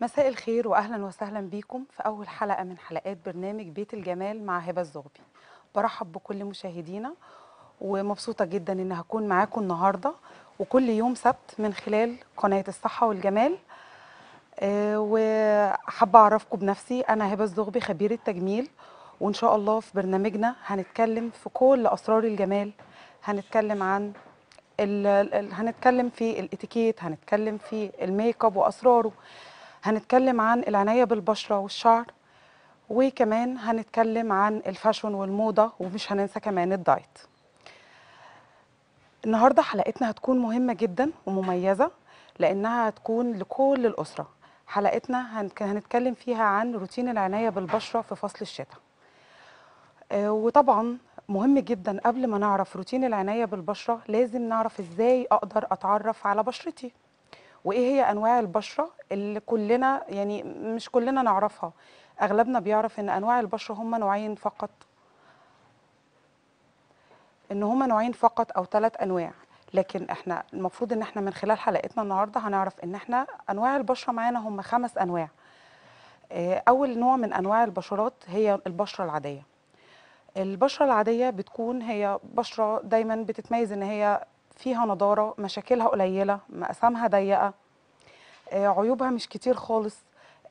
مساء الخير واهلا وسهلا بيكم في اول حلقه من حلقات برنامج بيت الجمال مع هبه الزغبي برحب بكل مشاهدينا ومبسوطه جدا ان هكون معاكم النهارده وكل يوم سبت من خلال قناه الصحه والجمال أه وحابه اعرفكم بنفسي انا هبه الزغبي خبيره تجميل وان شاء الله في برنامجنا هنتكلم في كل اسرار الجمال هنتكلم عن ال... هنتكلم في الاتيكيت هنتكلم في الميك اب واسراره هنتكلم عن العناية بالبشرة والشعر وكمان هنتكلم عن الفاشون والموضة ومش هننسى كمان الدايت النهاردة حلقتنا هتكون مهمة جدا ومميزة لأنها هتكون لكل الأسرة حلقتنا هنتكلم فيها عن روتين العناية بالبشرة في فصل الشتاء آه، وطبعا مهم جدا قبل ما نعرف روتين العناية بالبشرة لازم نعرف ازاي اقدر اتعرف على بشرتي وايه هي انواع البشره اللي كلنا يعني مش كلنا نعرفها اغلبنا بيعرف ان انواع البشره هم نوعين فقط ان هم نوعين فقط او ثلاث انواع لكن احنا المفروض ان احنا من خلال حلقتنا النهارده هنعرف ان احنا انواع البشره معانا هم خمس انواع آه، اول نوع من انواع البشرات هي البشره العاديه البشره العاديه بتكون هي بشره دايما بتتميز ان هي فيها نضارة مشاكلها قليلة مقاسمها ضيقة آه، عيوبها مش كتير خالص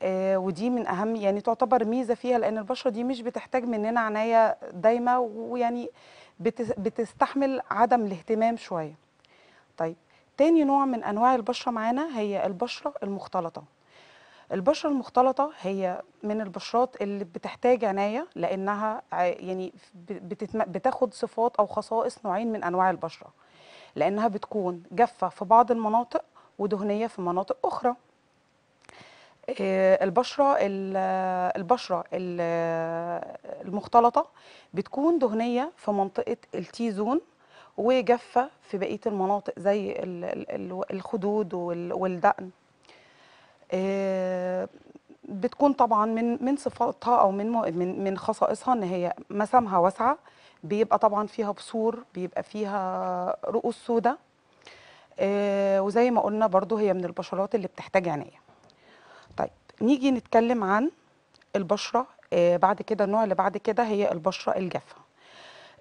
آه، ودي من أهم يعني تعتبر ميزة فيها لأن البشرة دي مش بتحتاج مننا عناية دايمة ويعني بتستحمل عدم الاهتمام شوية طيب تاني نوع من أنواع البشرة معانا هي البشرة المختلطة البشرة المختلطة هي من البشرات اللي بتحتاج عناية لأنها يعني بتاخد صفات أو خصائص نوعين من أنواع البشرة لأنها بتكون جافة في بعض المناطق ودهنية في مناطق أخرى آه، البشرة البشرة المختلطة بتكون دهنية في منطقة التي زون وجافة في بقية المناطق زي الخدود والدقن آه، بتكون طبعا من من صفاتها او من من خصائصها ان هي مسامها واسعه بيبقى طبعا فيها بصور بيبقى فيها رؤوس سوداء آه، وزي ما قلنا برضو هي من البشرات اللي بتحتاج عناية طيب نيجي نتكلم عن البشرة آه، بعد كده النوع اللي بعد كده هي البشرة الجافة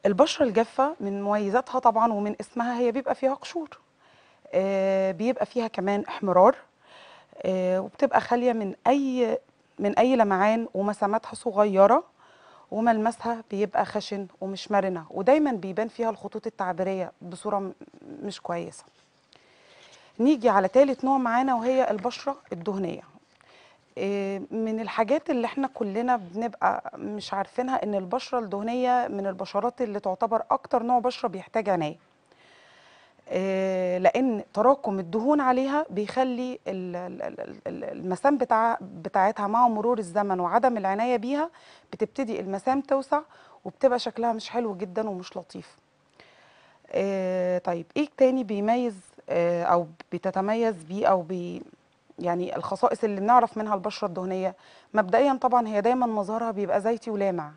البشرة الجافة من مميزاتها طبعا ومن اسمها هي بيبقى فيها قشور آه، بيبقى فيها كمان احمرار وبتبقى خالية من أي من أي لمعان ومساماتها صغيرة وملمسها بيبقى خشن ومش مرنه ودايما بيبان فيها الخطوط التعبيريه بصوره مش كويسه نيجي على ثالث نوع معانا وهي البشره الدهنيه آه، من الحاجات اللي احنا كلنا بنبقى مش عارفينها ان البشره الدهنيه من البشرات اللي تعتبر اكتر نوع بشره بيحتاج عنايه آه، لان تراكم الدهون عليها بيخلي المسام بتاع بتاعتها مع مرور الزمن وعدم العنايه بيها بتبتدي المسام توسع وبتبقى شكلها مش حلو جدا ومش لطيف آه، طيب ايه تاني بيميز آه، او بتتميز بيه او بي يعني الخصائص اللي بنعرف منها البشره الدهنيه مبدئيا طبعا هي دايما مظهرها بيبقى زيتي ولامع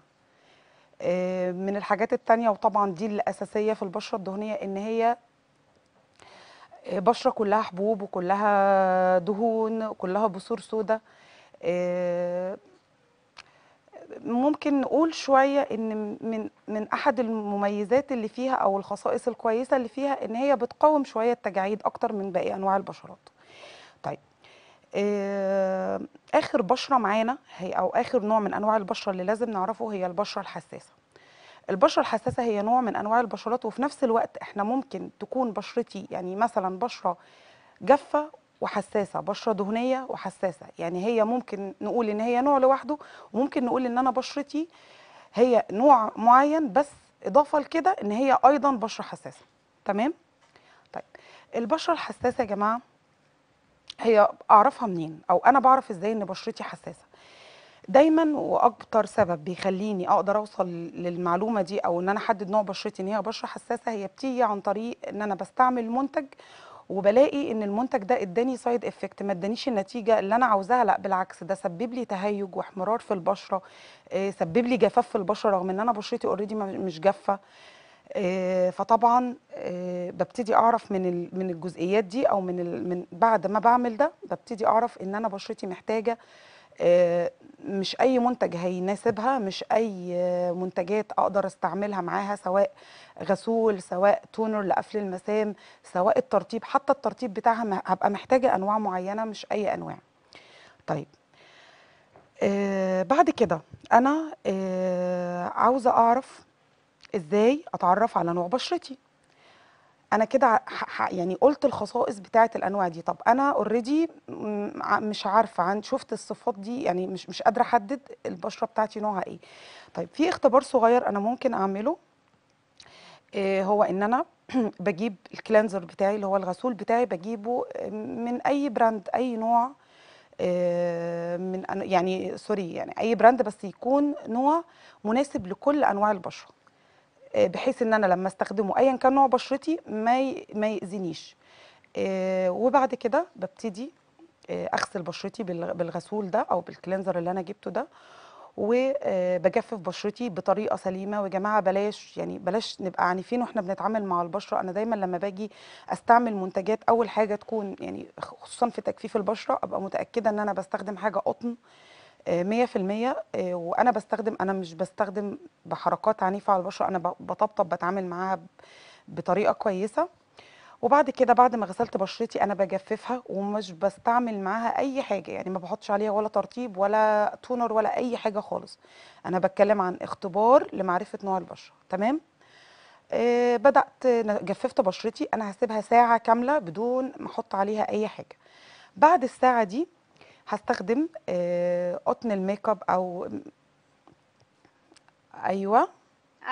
من الحاجات التانية وطبعا دي الأساسية في البشرة الدهنية إن هي بشره كلها حبوب وكلها دهون وكلها بصور سوداء آه، ممكن نقول شويه ان من من احد المميزات اللي فيها او الخصائص الكويسه اللي فيها ان هي بتقاوم شويه التجاعيد اكتر من باقي انواع البشرات طيب آه، اخر بشره معانا هي او اخر نوع من انواع البشره اللي لازم نعرفه هي البشره الحساسه البشرة الحساسة هي نوع من أنواع البشرات وفي نفس الوقت إحنا ممكن تكون بشرتي يعني مثلا بشرة جافة وحساسة بشرة دهنية وحساسة يعني هي ممكن نقول إن هي نوع لوحده وممكن نقول إن أنا بشرتي هي نوع معين بس إضافة لكده إن هي أيضا بشرة حساسة تمام؟ طيب البشرة الحساسة يا جماعة هي أعرفها منين أو أنا بعرف إزاي إن بشرتي حساسة دايما واكتر سبب بيخليني اقدر اوصل للمعلومه دي او ان انا احدد نوع بشرتي ان هي بشره حساسه هي بتيجي عن طريق ان انا بستعمل منتج وبلاقي ان المنتج ده اداني سايد افكت ما ادانيش النتيجه اللي انا عاوزاها لا بالعكس ده سبب لي تهيج واحمرار في البشره آه، سبب لي جفاف في البشره رغم ان انا بشرتي اوريدي مش جافه آه، فطبعا آه، ببتدي اعرف من من الجزئيات دي او من من بعد ما بعمل ده ببتدي اعرف ان انا بشرتي محتاجه آه، مش اي منتج هيناسبها مش اي آه، منتجات اقدر استعملها معاها سواء غسول سواء تونر لقفل المسام سواء الترطيب حتى الترطيب بتاعها هبقى محتاجه انواع معينه مش اي انواع طيب آه، بعد كده انا عاوزه اعرف ازاي اتعرف على نوع بشرتي انا كده يعني قلت الخصائص بتاعه الانواع دي طب انا اوريدي مش عارفه عن شفت الصفات دي يعني مش مش قادره احدد البشره بتاعتي نوعها ايه طيب في اختبار صغير انا ممكن اعمله إيه هو ان انا بجيب الكلينزر بتاعي اللي هو الغسول بتاعي بجيبه آه، من اي براند اي نوع إيه من يعني سوري يعني اي براند بس يكون نوع مناسب لكل انواع البشره آه، بحيث ان انا لما استخدمه ايا كان نوع بشرتي ما ما ياذينيش آه، وبعد كده ببتدي آه، اغسل بشرتي بالغسول ده او بالكلينزر اللي انا جبته ده وبجفف بشرتي بطريقه سليمه ويا جماعه بلاش يعني بلاش نبقى عنيفين واحنا بنتعامل مع البشره انا دايما لما باجي استعمل منتجات اول حاجه تكون يعني خصوصا في تجفيف البشره ابقى متاكده ان انا بستخدم حاجه قطن 100% آه، وانا بستخدم انا مش بستخدم بحركات عنيفه على البشره انا بطبطب بتعامل معاها بطريقه كويسه وبعد كده بعد ما غسلت بشرتي انا بجففها ومش بستعمل معاها اي حاجه يعني ما بحطش عليها ولا ترطيب ولا تونر ولا اي حاجه خالص انا بتكلم عن اختبار لمعرفه نوع البشره تمام آه بدات جففت بشرتي انا هسيبها ساعه كامله بدون ما احط عليها اي حاجه بعد الساعه دي هستخدم آه، قطن الميك اب او ايوه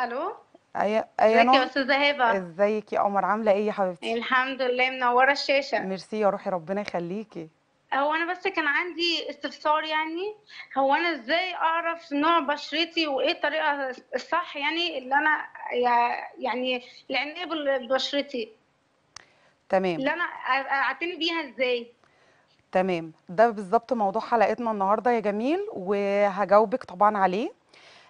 الو ايوه ازيك يا استاذه هبه ازيك يا قمر عامله ايه يا حبيبتي الحمد لله منوره الشاشه ميرسي يا روحي ربنا يخليكي هو انا بس كان عندي استفسار يعني هو انا ازاي اعرف نوع بشرتي وايه الطريقه الصح يعني اللي انا يعني العنايه ببشرتي تمام اللي انا اعتني بيها ازاي تمام ده بالظبط موضوع حلقتنا النهارده يا جميل وهجاوبك طبعا عليه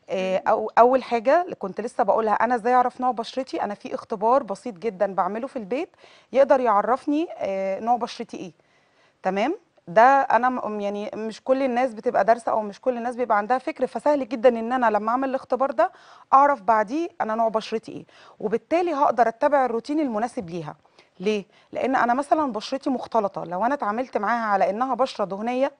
آه، أو اول حاجه اللي كنت لسه بقولها انا ازاي اعرف نوع بشرتي انا في اختبار بسيط جدا بعمله في البيت يقدر يعرفني آه، نوع بشرتي ايه تمام ده انا يعني مش كل الناس بتبقى دارسه او مش كل الناس بيبقى عندها فكر فسهل جدا ان انا لما اعمل الاختبار ده اعرف بعديه انا نوع بشرتي ايه وبالتالي هقدر اتبع الروتين المناسب ليها ليه لان انا مثلا بشرتي مختلطه لو انا اتعاملت معاها على انها بشره دهنيه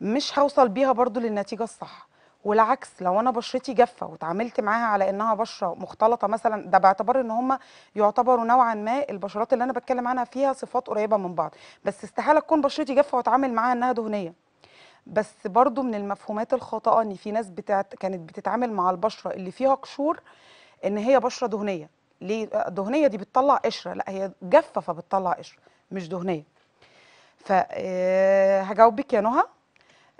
مش هوصل بيها برضو للنتيجه الصح والعكس لو انا بشرتي جافه وتعاملت معاها على انها بشره مختلطه مثلا ده باعتبار ان هم يعتبروا نوعا ما البشرات اللي انا بتكلم عنها فيها صفات قريبه من بعض بس استحاله تكون بشرتي جافه واتعامل معاها انها دهنيه بس برضو من المفهومات الخاطئه ان في ناس بتاعت كانت بتتعامل مع البشره اللي فيها قشور ان هي بشره دهنيه ليه دهنيه دي بتطلع قشره لا هي جافه فبتطلع قشره مش دهنيه ف آه، هجاوبك يا نهى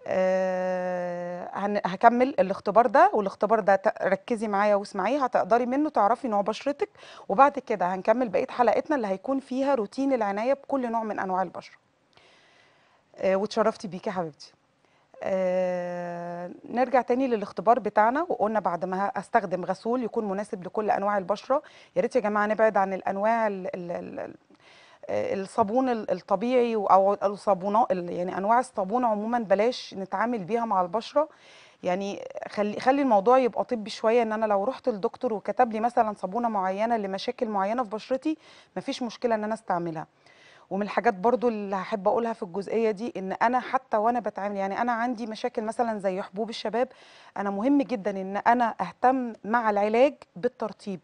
آه هكمل الاختبار ده والاختبار ده ركزي معايا واسمعيه هتقدري منه تعرفي نوع بشرتك وبعد كده هنكمل بقيه حلقتنا اللي هيكون فيها روتين العنايه بكل نوع من انواع البشره آه واتشرفت بيكي يا حبيبتي آه نرجع تاني للاختبار بتاعنا وقلنا بعد ما استخدم غسول يكون مناسب لكل انواع البشره يا ريت يا جماعه نبعد عن الانواع ال ال ال الصابون الطبيعي او الصابونات يعني انواع الصابون عموما بلاش نتعامل بيها مع البشره يعني خلي خلي الموضوع يبقى طبي شويه ان انا لو رحت للدكتور وكتب لي مثلا صابونه معينه لمشاكل معينه في بشرتي مفيش مشكله ان انا استعملها ومن الحاجات برضو اللي هحب اقولها في الجزئيه دي ان انا حتى وانا بتعامل يعني انا عندي مشاكل مثلا زي حبوب الشباب انا مهم جدا ان انا اهتم مع العلاج بالترطيب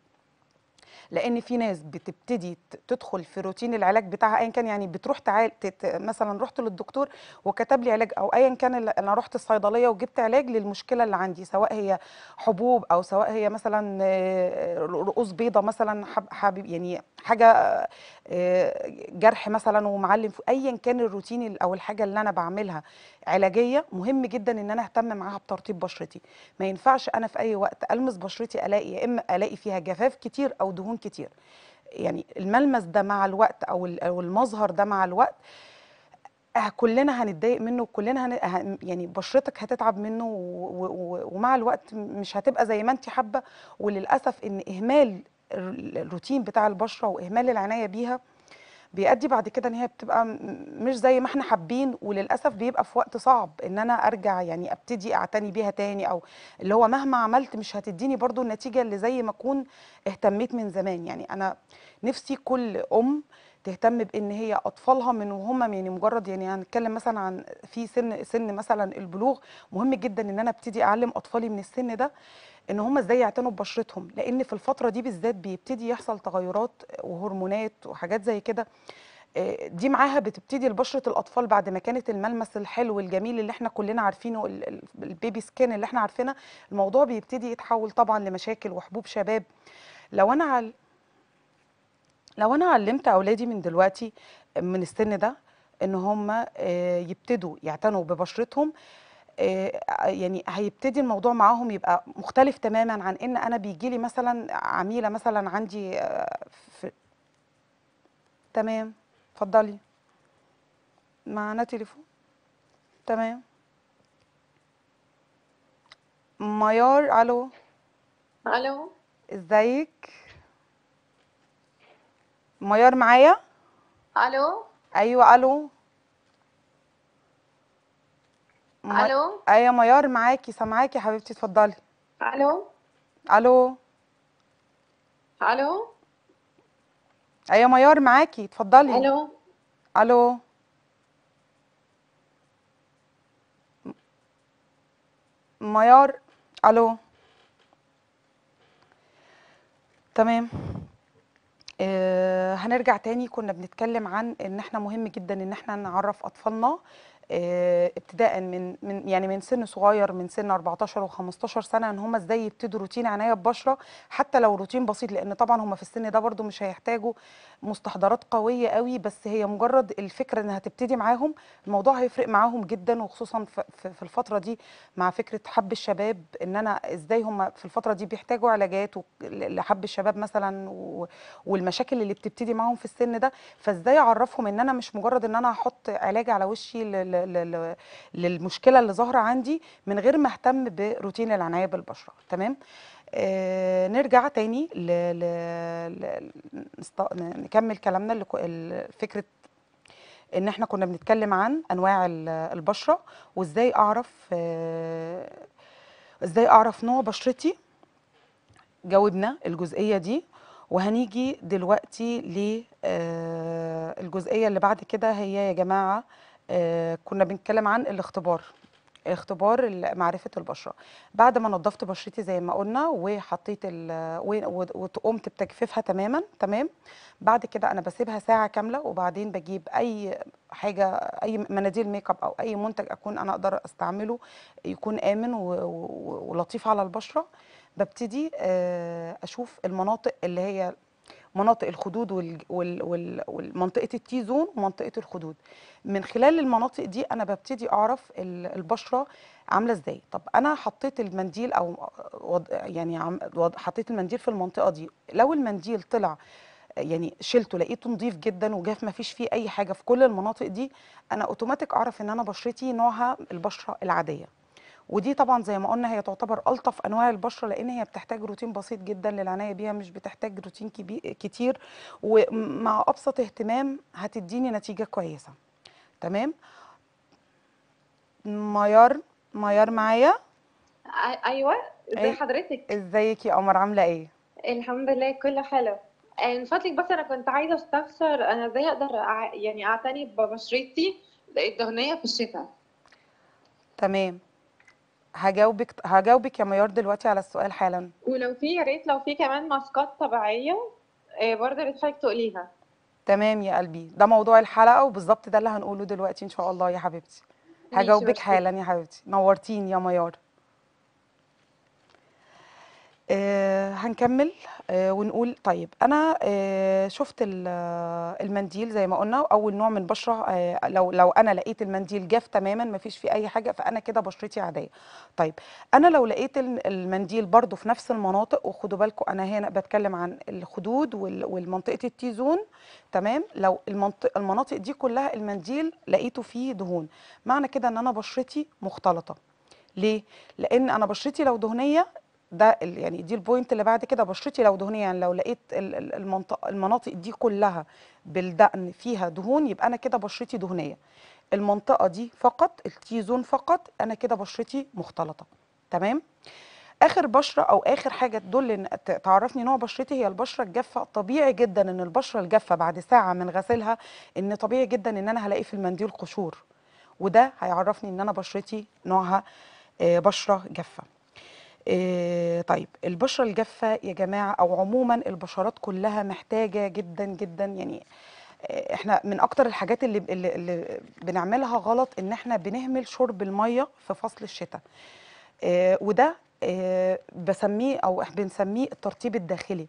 لان في ناس بتبتدي تدخل في روتين العلاج بتاعها ايا كان يعني بتروح تعال مثلا رحت للدكتور وكتب لي علاج او ايا كان انا رحت الصيدليه وجبت علاج للمشكله اللي عندي سواء هي حبوب او سواء هي مثلا آه، رؤوس بيضه مثلا حبيب يعني حاجه آه، آه، جرح مثلا ومعلم ايا كان الروتين او الحاجه اللي انا بعملها علاجيه مهم جدا ان انا اهتم معاها بترطيب بشرتي ما ينفعش انا في اي وقت المس بشرتي الاقي يا اما الاقي فيها جفاف كتير او دهون كتير يعني الملمس ده مع الوقت او المظهر ده مع الوقت آه، كلنا هنتضايق منه وكلنا هن... يعني بشرتك هتتعب منه و... و... ومع الوقت مش هتبقى زي ما انت حابه وللاسف ان اهمال الروتين بتاع البشره واهمال العنايه بيها بيؤدي بعد كده ان هي بتبقى مش زي ما احنا حابين وللاسف بيبقى في وقت صعب ان انا ارجع يعني ابتدي اعتني بيها تاني او اللي هو مهما عملت مش هتديني برضو النتيجه اللي زي ما اكون اهتميت من زمان يعني انا نفسي كل ام تهتم بان هي اطفالها من وهم يعني مجرد يعني هنتكلم يعني مثلا عن في سن سن مثلا البلوغ مهم جدا ان انا ابتدي اعلم اطفالي من السن ده ان هم ازاي يعتنوا ببشرتهم لان في الفتره دي بالذات بيبتدي يحصل تغيرات وهرمونات وحاجات زي كده آه، دي معاها بتبتدي البشرة الاطفال بعد ما كانت الملمس الحلو الجميل اللي احنا كلنا عارفينه البيبي سكين اللي احنا عارفينه الموضوع بيبتدي يتحول طبعا لمشاكل وحبوب شباب لو انا لو انا علمت اولادي من دلوقتي من السن ده ان هم آه، يبتدوا يعتنوا ببشرتهم آه، يعني هيبتدي الموضوع معاهم يبقى مختلف تماما عن ان انا بيجي لي مثلا عميله مثلا عندي آه، في تمام اتفضلي معانا تليفون تمام ميار الو الو ازيك ميار معايا الو ايوه الو الو ايوه ميار معاكي سامعاكي يا حبيبتي اتفضلي الو الو الو ايوه ميار معاكي اتفضلي الو الو ميار الو تمام آه، هنرجع تاني كنا بنتكلم عن ان احنا مهم جدا ان احنا نعرف اطفالنا آه، ابتداء من من يعني من سن صغير من سن 14 و15 سنه ان هم ازاي يبتدوا روتين عنايه ببشره حتى لو روتين بسيط لان طبعا هم في السن ده برده مش هيحتاجوا مستحضرات قويه قوي بس هي مجرد الفكره انها تبتدي معاهم الموضوع هيفرق معاهم جدا وخصوصا في الفتره دي مع فكره حب الشباب ان انا ازاي هم في الفتره دي بيحتاجوا علاجات لحب الشباب مثلا والمشاكل اللي بتبتدي معاهم في السن ده فازاي اعرفهم ان انا مش مجرد ان انا هحط علاج على وشي للمشكله اللي ظاهره عندي من غير ما اهتم بروتين العنايه بالبشره تمام آه نرجع تاني ل... ل... ل... نكمل كلامنا اللي... فكره ان احنا كنا بنتكلم عن انواع البشره وازاي اعرف آه ازاي اعرف نوع بشرتي جاوبنا الجزئيه دي وهنيجي دلوقتي للجزئيه آه اللي بعد كده هي يا جماعه آه، كنا بنتكلم عن الاختبار اختبار معرفه البشره بعد ما نظفت بشرتي زي ما قلنا وحطيت وقمت بتجفيفها تماما تمام بعد كده انا بسيبها ساعه كامله وبعدين بجيب اي حاجه اي مناديل ميك اب او اي منتج اكون انا اقدر استعمله يكون امن ولطيف على البشره ببتدي آه، اشوف المناطق اللي هي مناطق الخدود وال وال وال التي زون ومنطقه الخدود من خلال المناطق دي انا ببتدي اعرف البشره عامله ازاي طب انا حطيت المنديل او وض... يعني حطيت المنديل في المنطقه دي لو المنديل طلع يعني شلته لقيته نظيف جدا وجاف ما فيش فيه اي حاجه في كل المناطق دي انا اوتوماتيك اعرف ان انا بشرتي نوعها البشره العاديه ودي طبعا زي ما قلنا هي تعتبر الطف انواع البشره لان هي بتحتاج روتين بسيط جدا للعنايه بيها مش بتحتاج روتين كتير ومع ابسط اهتمام هتديني نتيجه كويسه تمام ميار ميار معايا ايوه ازي إيه؟ حضرتك ازيك يا قمر عامله ايه الحمد لله كله حلو آه، من فضلك بس انا كنت عايزه استفسر انا ازاي اقدر يعني اعتني ببشرتي الدهنيه في الشتاء تمام هجاوبك هجاوبك يا ميار دلوقتي على السؤال حالا ولو في يا ريت لو في كمان ماسكات طبيعيه آه، برضه ريت تقوليها تمام يا قلبي ده موضوع الحلقه وبالظبط ده اللي هنقوله دلوقتي ان شاء الله يا حبيبتي هجاوبك حالا يا حبيبتي نورتيني يا ميار آه هنكمل آه ونقول طيب انا آه شفت آه، المنديل زي ما قلنا اول نوع من بشره آه، لو لو انا لقيت المنديل جاف تماما ما فيش فيه اي حاجه فانا كده بشرتي عاديه طيب انا لو لقيت المنديل برده في نفس المناطق وخدوا بالكم انا هنا بتكلم عن الخدود والمنطقه التي زون تمام لو المنطق المناطق دي كلها المنديل لقيته فيه دهون معنى كده ان انا بشرتي مختلطه ليه؟ لأن أنا بشرتي لو دهنية ده يعني دي البوينت اللي بعد كده بشرتي لو دهنيه يعني لو لقيت المنطقه المناطق دي كلها بالدقن فيها دهون يبقى انا كده بشرتي دهنيه المنطقه دي فقط التي زون فقط انا كده بشرتي مختلطه تمام اخر بشره او اخر حاجه تدل ان تعرفني نوع بشرتي هي البشره الجافه طبيعي جدا ان البشره الجافه بعد ساعه من غسلها ان طبيعي جدا ان انا هلاقي في المنديل قشور وده هيعرفني ان انا بشرتي نوعها آه، بشره جافه آه، طيب البشرة الجافة يا جماعة أو عموما البشرات كلها محتاجة جدا جدا يعني آه، احنا من اكتر الحاجات اللي, اللي, بنعملها غلط ان احنا بنهمل شرب الميه في فصل الشتاء آه، وده بسميه او بنسميه الترطيب الداخلي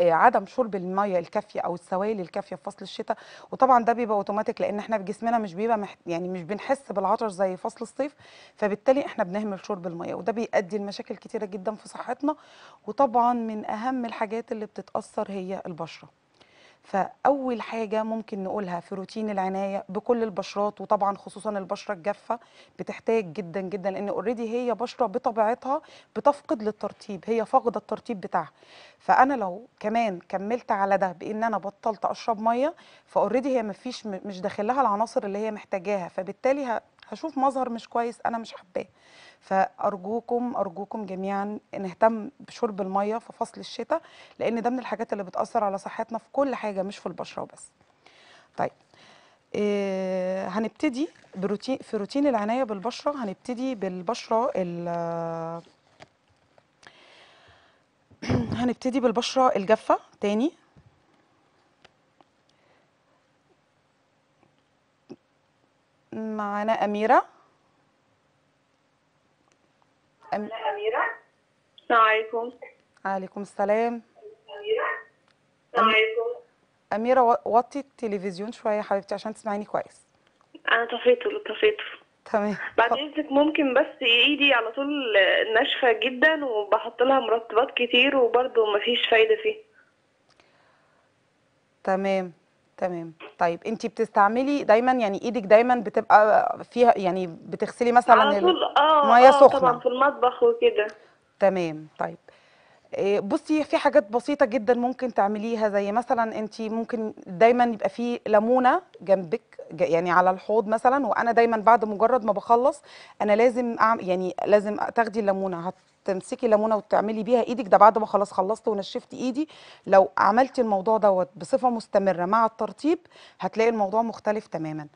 عدم شرب الميه الكافيه او السوائل الكافيه في فصل الشتاء وطبعا ده بيبقى اوتوماتيك لان احنا في جسمنا مش بيبقى مح... يعني مش بنحس بالعطش زي فصل الصيف فبالتالي احنا بنهمل شرب الميه وده بيؤدي لمشاكل كتيره جدا في صحتنا وطبعا من اهم الحاجات اللي بتتاثر هي البشره فاول حاجه ممكن نقولها في روتين العنايه بكل البشرات وطبعا خصوصا البشره الجافه بتحتاج جدا جدا لان اوريدي هي بشره بطبيعتها بتفقد للترطيب هي فاقده الترطيب بتاعها فانا لو كمان كملت على ده بان انا بطلت اشرب ميه فاوريدي هي مفيش مش داخلها العناصر اللي هي محتاجاها فبالتالي هشوف مظهر مش كويس انا مش حباه فارجوكم ارجوكم جميعا نهتم بشرب الميه في فصل الشتاء لان ده من الحاجات اللي بتاثر على صحتنا في كل حاجه مش في البشره وبس طيب إيه هنبتدي بروتين في روتين العنايه بالبشره هنبتدي بالبشره هنبتدي بالبشره الجافه تاني معانا اميره أم... أميرة السلام عليكم عليكم السلام أميرة السلام عليكم أميرة وطي التلفزيون شوية يا حبيبتي عشان تسمعيني كويس أنا طفيته طفيته تمام بعد اذنك ممكن بس ايدي على طول ناشفه جدا وبحط لها مرطبات كتير وبرده مفيش فايده فيه تمام تمام طيب انت بتستعملي دايما يعني ايدك دايما بتبقى فيها يعني بتغسلي مثلا على طول اه آه سخنه طبعا في المطبخ وكده تمام طيب آه، بصي في حاجات بسيطة جدا ممكن تعمليها زي مثلا انت ممكن دايما يبقى في ليمونة جنبك يعني على الحوض مثلا وانا دايما بعد مجرد ما بخلص انا لازم أعمل يعني لازم تاخدي الليمونة هتمسكي الليمونة وتعملي بيها ايدك ده بعد ما خلاص خلصت ونشفت ايدي لو عملتي الموضوع دوت بصفه مستمره مع الترطيب هتلاقي الموضوع مختلف تماما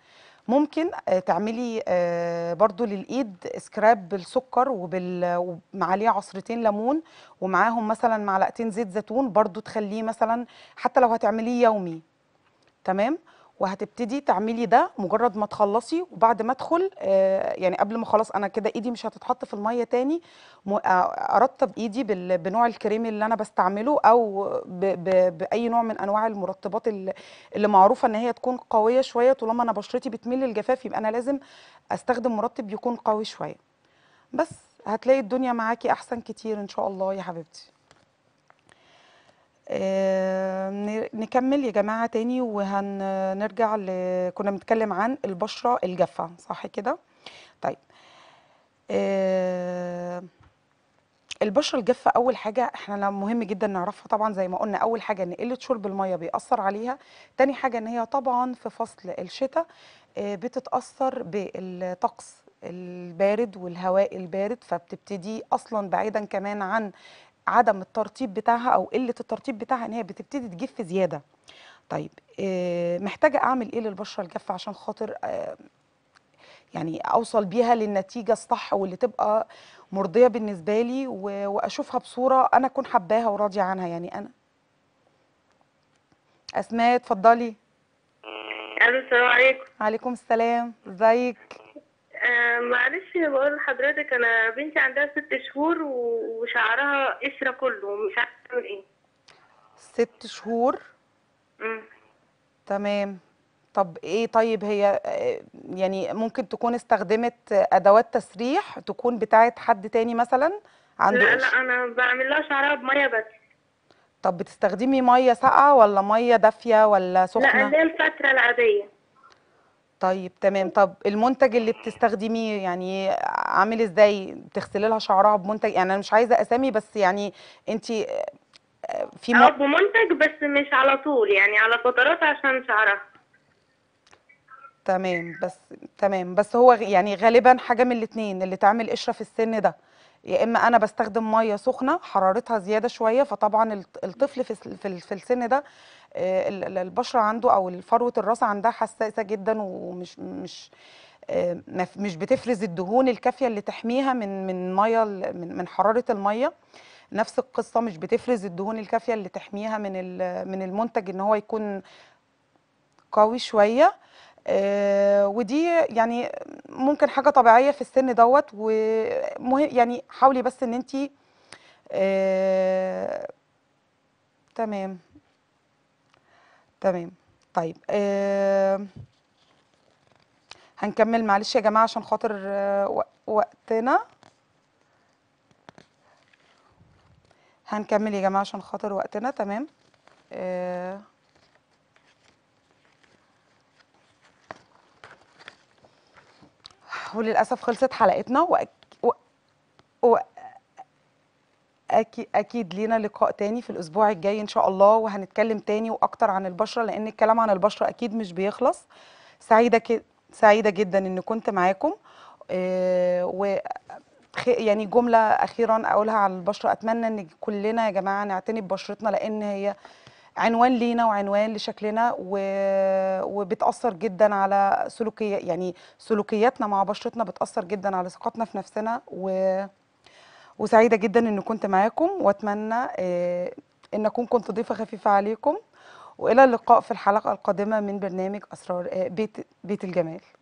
ممكن آه، تعملي آه، برضو للايد سكراب بالسكر وبال... ومعليه عصرتين ليمون ومعاهم مثلا معلقتين زيت زيتون برضو تخليه مثلا حتى لو هتعمليه يومي تمام وهتبتدي تعملي ده مجرد ما تخلصي وبعد ما ادخل آه، يعني قبل ما خلاص انا كده ايدي مش هتتحط في الميه تاني آه، ارطب ايدي بنوع الكريم اللي انا بستعمله او باي نوع من انواع المرطبات اللي معروفه ان هي تكون قويه شويه طالما انا بشرتي بتميل للجفاف يبقى انا لازم استخدم مرطب يكون قوي شويه بس هتلاقي الدنيا معاكي احسن كتير ان شاء الله يا حبيبتي آه، نكمل يا جماعة تاني وهنرجع كنا بنتكلم عن البشرة الجافة صح كده؟ طيب آه، البشرة الجافة أول حاجة احنا مهم جدا نعرفها طبعا زي ما قلنا أول حاجة إن قلة شرب المية بيأثر عليها تاني حاجة إن هي طبعا في فصل الشتاء آه، بتتأثر بالطقس البارد والهواء البارد فبتبتدي اصلا بعيدا كمان عن عدم الترطيب بتاعها او قله الترطيب بتاعها ان هي بتبتدي تجف زياده طيب آه، محتاجه اعمل ايه للبشره الجافه عشان خاطر آه، يعني اوصل بيها للنتيجه الصح واللي تبقى مرضيه بالنسبه لي واشوفها بصوره انا اكون حباها وراضيه عنها يعني انا اسماء اتفضلي الو السلام عليكم وعليكم السلام ازيك آه، معلش بقول لحضرتك انا بنتي عندها ست شهور وشعرها قشره كله مش عارفه تعمل ايه ست شهور مم. تمام طب ايه طيب هي آه، يعني ممكن تكون استخدمت ادوات تسريح تكون بتاعه حد تاني مثلا عنده لا لا انا بعمل لها شعرها بميه بس طب بتستخدمي ميه ساقعه ولا ميه دافيه ولا سخنه لا اللي هي الفتره العاديه طيب تمام طب المنتج اللي بتستخدميه يعني عامل ازاي بتغسلي لها شعرها بمنتج يعني انا مش عايزه اسامي بس يعني انت آه، في م... او بمنتج بس مش على طول يعني على فترات عشان شعرها تمام بس تمام بس هو يعني غالبا حاجه من الاثنين اللي تعمل قشره في السن ده يا اما انا بستخدم ميه سخنه حرارتها زياده شويه فطبعا الطفل في في السن ده آه، البشره عنده او فروه الراس عندها حساسه جدا ومش مش آه، مش بتفرز الدهون الكافيه اللي تحميها من من ميه من حراره الميه نفس القصه مش بتفرز الدهون الكافيه اللي تحميها من من المنتج ان هو يكون قوي شويه آه، ودي يعني ممكن حاجه طبيعيه في السن دوت ومهم يعني حاولي بس ان انت آه، تمام تمام طيب آه، هنكمل معلش يا جماعه عشان خاطر وقتنا هنكمل يا جماعه عشان خاطر وقتنا تمام آه وللاسف خلصت حلقتنا واكيد و... اكيد لينا لقاء تاني في الاسبوع الجاي ان شاء الله وهنتكلم تاني واكتر عن البشره لان الكلام عن البشره اكيد مش بيخلص سعيده ك... سعيده جدا ان كنت معاكم إيه... و يعني جمله اخيرا اقولها عن البشره اتمنى ان كلنا يا جماعه نعتني ببشرتنا لان هي عنوان لينا وعنوان لشكلنا وبتاثر جدا على سلوكي يعني سلوكياتنا مع بشرتنا بتاثر جدا على ثقتنا في نفسنا و وسعيده جدا ان كنت معاكم واتمنى آه، ان اكون كنت ضيفه خفيفه عليكم والى اللقاء في الحلقه القادمه من برنامج اسرار آه، بيت بيت الجمال